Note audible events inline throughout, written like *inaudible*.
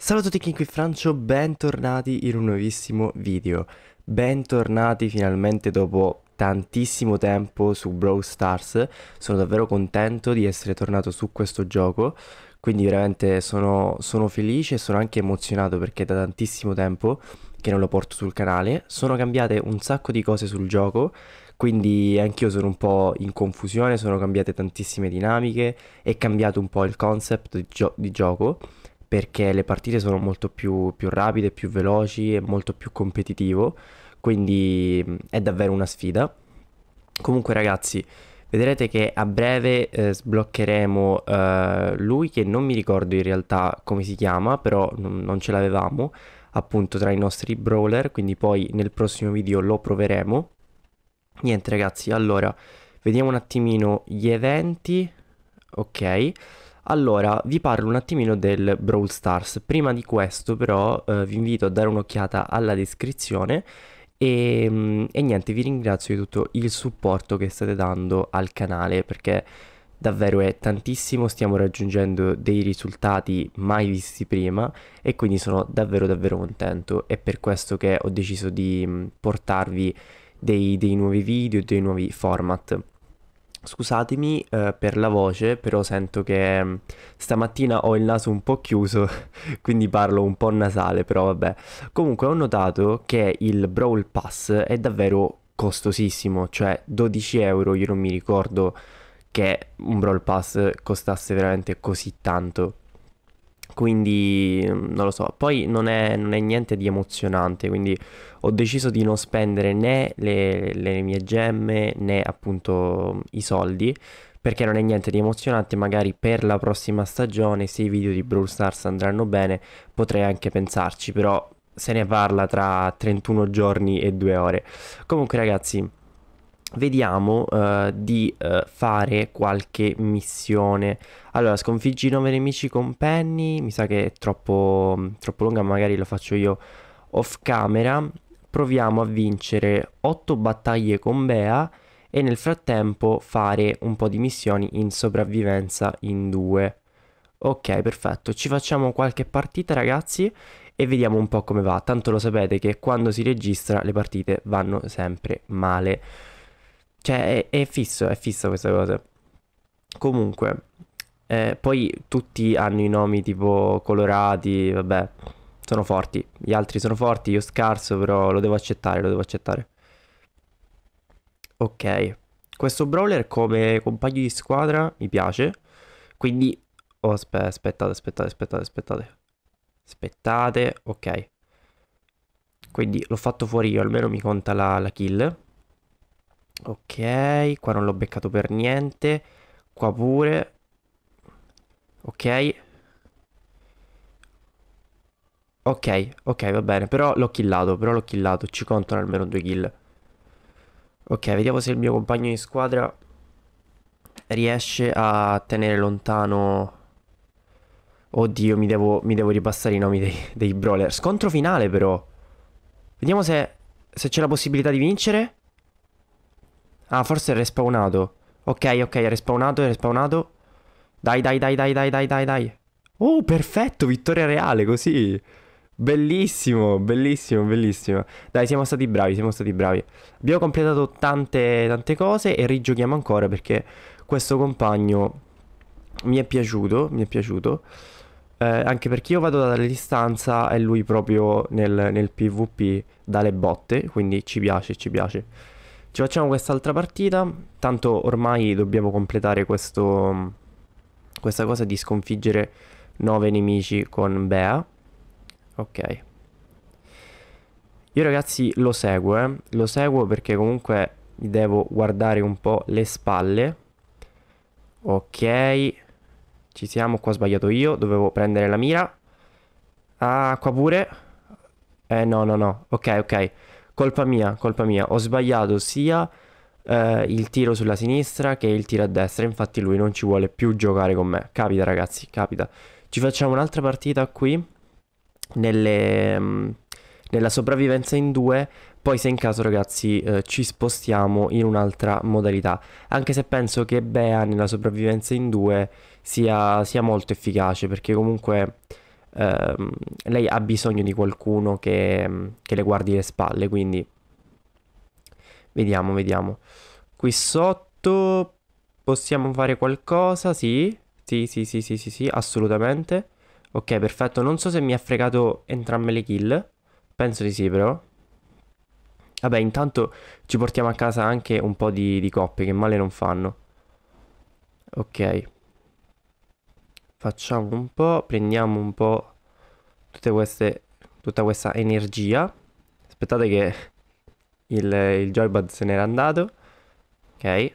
Salve a tutti qui Francio, bentornati in un nuovissimo video Bentornati finalmente dopo tantissimo tempo su Brawl Stars Sono davvero contento di essere tornato su questo gioco Quindi veramente sono, sono felice e sono anche emozionato perché è da tantissimo tempo che non lo porto sul canale Sono cambiate un sacco di cose sul gioco quindi anch'io sono un po' in confusione, sono cambiate tantissime dinamiche, è cambiato un po' il concept di, gio di gioco perché le partite sono molto più, più rapide, più veloci e molto più competitivo, quindi mm, è davvero una sfida. Comunque ragazzi, vedrete che a breve eh, sbloccheremo eh, lui che non mi ricordo in realtà come si chiama, però n- non ce l'avevamo appunto tra i nostri brawler, quindi poi nel prossimo video lo proveremo. Niente ragazzi, allora vediamo un attimino gli eventi, ok. Allora, vi parlo un attimino del Brawl Stars. Prima di questo però eh, vi invito a dare un'occhiata alla descrizione e, mm, e niente, vi ringrazio di tutto il supporto che state dando al canale perché davvero è tantissimo, stiamo raggiungendo dei risultati mai visti prima e quindi sono davvero davvero contento. È per questo che ho deciso di mm, portarvi dei, dei nuovi video, dei nuovi format. Scusatemi eh, per la voce, però sento che mm, stamattina ho il naso un po' chiuso, *laughs* quindi parlo un po' nasale, però vabbè. Comunque ho notato che il Brawl Pass è davvero costosissimo, cioè 12 euro, io non mi ricordo che un Brawl Pass costasse veramente così tanto. Quindi mm, non lo so, poi non è, non è niente di emozionante, quindi ho deciso di non spendere né le, le mie gemme né appunto i soldi perché non è niente di emozionante, magari per la prossima stagione se i video di Brawl Stars andranno bene potrei anche pensarci, però se ne parla tra 31 giorni e 2 ore. Comunque ragazzi, vediamo uh, di uh, fare qualche missione. Allora, sconfiggi 9 nemici con Penny, mi sa che è troppo, mm, troppo lunga, magari lo faccio io off camera. Proviamo a vincere 8 battaglie con Bea e nel frattempo fare un po' di missioni in sopravvivenza in due. Ok, perfetto, ci facciamo qualche partita ragazzi e vediamo un po' come va. Tanto lo sapete che quando si registra le partite vanno sempre male. Cioè, è, è fisso, è fissa questa cosa. Comunque, eh, poi tutti hanno i nomi tipo colorati, vabbè, sono forti. Gli altri sono forti, io scarso, però lo devo accettare, lo devo accettare. Ok, questo brawler come compagno di squadra mi piace, quindi... Oh, aspe- aspettate, aspettate, aspettate, aspettate. Aspettate, ok. Quindi l'ho fatto fuori io, almeno mi conta la, la kill. Ok, qua non l'ho beccato per niente. Qua pure. Ok. Ok, ok, va bene. Però l'ho killato, però l'ho killato. Ci contano almeno due kill. Ok, vediamo se il mio compagno di squadra riesce a tenere lontano... Oddio, mi devo, mi devo ripassare i nomi dei, dei brawler. Scontro finale però. Vediamo se, se c'è la possibilità di vincere. Ah, forse è respawnato. Ok, ok, è respawnato, è respawnato. Dai, dai, dai, dai, dai, dai, dai, dai. Oh, perfetto, vittoria reale, così. Bellissimo, bellissimo, bellissimo. Dai, siamo stati bravi, siamo stati bravi. Abbiamo completato tante, tante cose e rigiochiamo ancora perché questo compagno mi è piaciuto, mi è piaciuto. Eh, anche perché io vado dalla distanza e lui proprio nel, nel PvP dalle botte, quindi ci piace, ci piace. Ci facciamo quest'altra partita, tanto ormai dobbiamo completare questo, questa cosa di sconfiggere 9 nemici con Bea. Ok. Io ragazzi lo seguo, eh. lo seguo perché comunque devo guardare un po' le spalle. Ok, ci siamo, qua ho sbagliato io, dovevo prendere la mira. Ah, qua pure. Eh no, no, no, ok, ok colpa mia, colpa mia, ho sbagliato sia eh, il tiro sulla sinistra che il tiro a destra, infatti lui non ci vuole più giocare con me, capita ragazzi, capita. Ci facciamo un'altra partita qui, nelle, mm, nella sopravvivenza in due, poi se in caso ragazzi eh, ci spostiamo in un'altra modalità, anche se penso che Bea nella sopravvivenza in due sia, sia molto efficace, perché comunque ehm, lei ha bisogno di qualcuno che, mm, che le guardi le spalle, quindi vediamo, vediamo. Qui sotto possiamo fare qualcosa, sì, sì, sì, sì, sì, sì, sì assolutamente. Ok, perfetto, non so se mi ha fregato entrambe le kill, penso di sì però. Vabbè, intanto ci portiamo a casa anche un po' di, di coppie che male non fanno. Ok, facciamo un po', prendiamo un po' tutte queste, tutta questa energia. Aspettate che il, il joypad se n'era andato. Ok.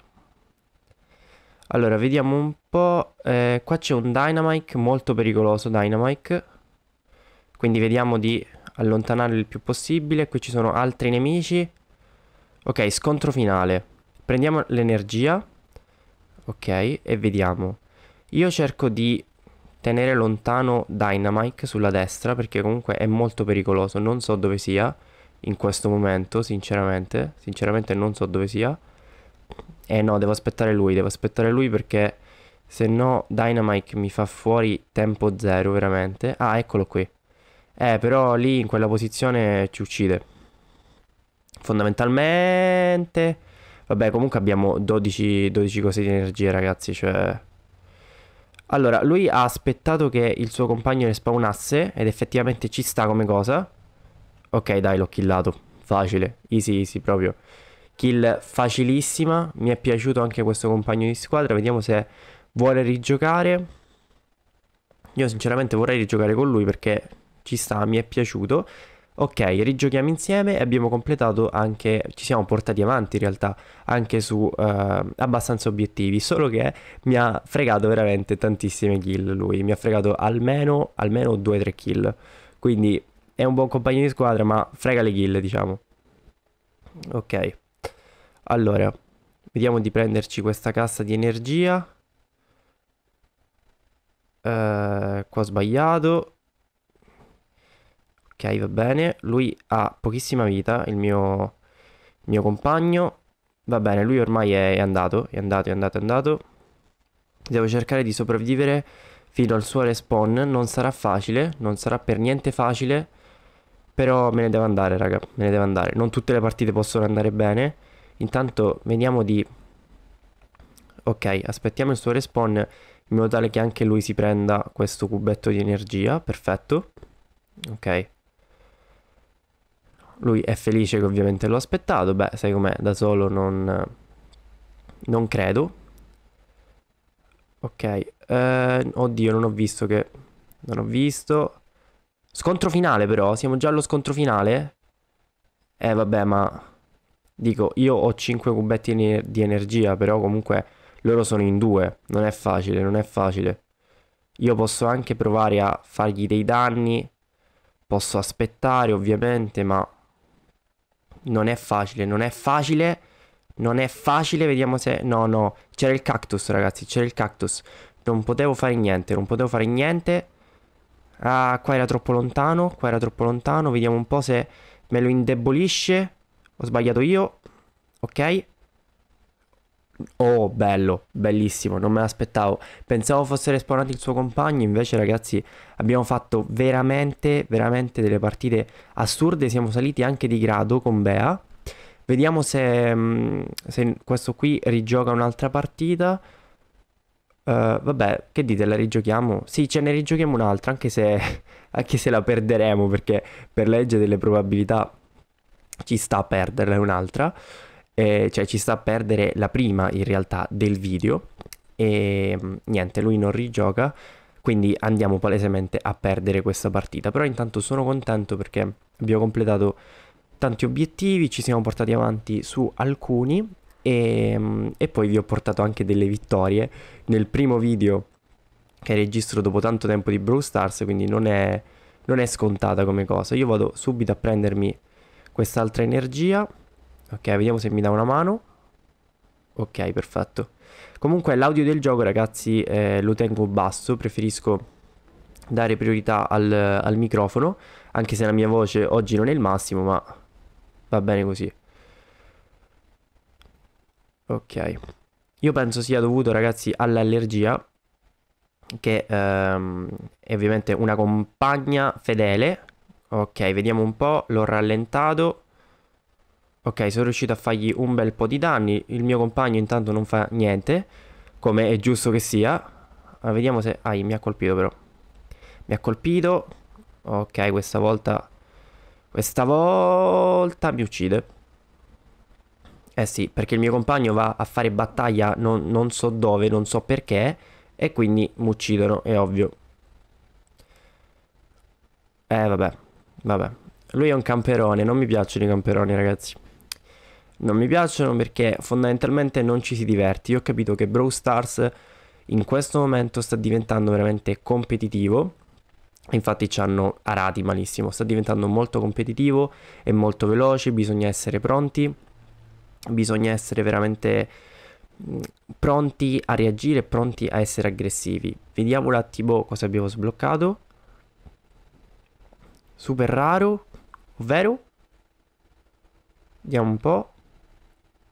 Allora, vediamo un po'. Eh, qua c'è un Dynamite molto pericoloso, Dynamite. Quindi vediamo di allontanarlo il più possibile. Qui ci sono altri nemici. Ok, scontro finale. Prendiamo l'energia. Ok, e vediamo. Io cerco di tenere lontano Dynamite sulla destra perché comunque è molto pericoloso, non so dove sia in questo momento, sinceramente, sinceramente non so dove sia. Eh no, devo aspettare lui, devo aspettare lui perché se no Dynamite mi fa fuori tempo zero veramente. Ah, eccolo qui. Eh, però lì in quella posizione ci uccide. Fondamentalmente... Vabbè, comunque abbiamo 12, 12 cose di energia, ragazzi, cioè... Allora, lui ha aspettato che il suo compagno ne spawnasse ed effettivamente ci sta come cosa. Ok, dai, l'ho killato. Facile, easy easy proprio. Kill facilissima, mi è piaciuto anche questo compagno di squadra, vediamo se vuole rigiocare. Io sinceramente vorrei rigiocare con lui perché ci sta, mi è piaciuto. Ok, rigiochiamo insieme e abbiamo completato anche, ci siamo portati avanti in realtà anche su eh, abbastanza obiettivi, solo che mi ha fregato veramente tantissime kill lui, mi ha fregato almeno, almeno 2-3 kill, quindi è un buon compagno di squadra ma frega le kill diciamo. Ok, allora, vediamo di prenderci questa cassa di energia, eh, qua ho sbagliato, va bene, lui ha pochissima vita, il mio, il mio compagno, va bene, lui ormai è, è andato, è andato, è andato, è andato. Devo cercare di sopravvivere fino al suo respawn, non sarà facile, non sarà per niente facile, però me ne devo andare raga, me ne devo andare. Non tutte le partite possono andare bene, intanto vediamo di... Ok, aspettiamo il suo respawn in modo tale che anche lui si prenda questo cubetto di energia, perfetto. Ok. Lui è felice che ovviamente l'ho aspettato, beh, sai com'è, da solo non, non credo. Ok, eh, oddio, non ho visto che... Non ho visto... Scontro finale però, siamo già allo scontro finale? Eh vabbè, ma... Dico, io ho 5 cubetti di energia, però comunque loro sono in due. Non è facile, non è facile. Io posso anche provare a fargli dei danni. Posso aspettare, ovviamente, ma non è facile, non è facile. Non è facile, vediamo se... No, no, c'era il cactus ragazzi, c'era il cactus. Non potevo fare niente, non potevo fare niente. Ah, qua era troppo lontano, qua era troppo lontano. Vediamo un po' se me lo indebolisce. Ho sbagliato io. Ok. Oh, bello, bellissimo, non me l'aspettavo. Pensavo fosse respawnato il suo compagno, invece ragazzi abbiamo fatto veramente, veramente delle partite assurde, siamo saliti anche di grado con Bea. Vediamo se, mm, se questo qui rigioca un'altra partita. Uh, vabbè, che dite, la rigiochiamo? Sì, ce ne rigiochiamo un'altra, anche se, *laughs* anche se la perderemo, perché per legge delle probabilità ci sta a perderla un'altra eh, cioè ci sta a perdere la prima in realtà del video e mm, niente, lui non rigioca, quindi andiamo palesemente a perdere questa partita. Però intanto sono contento perché abbiamo completato tanti obiettivi, ci siamo portati avanti su alcuni e, mm, e poi vi ho portato anche delle vittorie. Nel primo video che registro dopo tanto tempo di Brawl Stars, quindi non è, non è scontata come cosa. Io vado subito a prendermi quest'altra energia Ok, vediamo se mi dà una mano. Ok, perfetto. Comunque l'audio del gioco, ragazzi, eh, lo tengo basso, preferisco dare priorità al, al microfono, anche se la mia voce oggi non è il massimo, ma va bene così. Ok. Io penso sia dovuto, ragazzi, all'allergia, che ehm, è ovviamente una compagna fedele. Ok, vediamo un po', l'ho rallentato. Ok, sono riuscito a fargli un bel po' di danni. Il mio compagno intanto non fa niente, come è giusto che sia. Ma vediamo se... Ah, mi ha colpito però. Mi ha colpito. Ok, questa volta... Questa volta mi uccide. Eh sì, perché il mio compagno va a fare battaglia non, non so dove, non so perché, e quindi mi uccidono, è ovvio. Eh vabbè, vabbè. Lui è un camperone, non mi piacciono i camperoni ragazzi non mi piacciono perché fondamentalmente non ci si diverte. Io ho capito che Brawl Stars in questo momento sta diventando veramente competitivo. Infatti ci hanno arati malissimo, sta diventando molto competitivo e molto veloce, bisogna essere pronti, bisogna essere veramente mm, pronti a reagire, pronti a essere aggressivi. Vediamo un attimo cosa abbiamo sbloccato. Super raro, ovvero Vediamo un po'.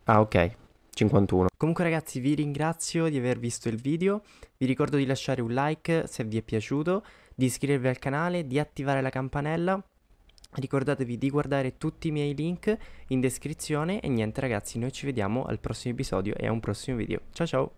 Ah ok, 51. Comunque ragazzi vi ringrazio di aver visto il video, vi ricordo di lasciare un like se vi è piaciuto, di iscrivervi al canale, di attivare la campanella, ricordatevi di guardare tutti i miei link in descrizione e niente ragazzi noi ci vediamo al prossimo episodio e a un prossimo video, ciao ciao!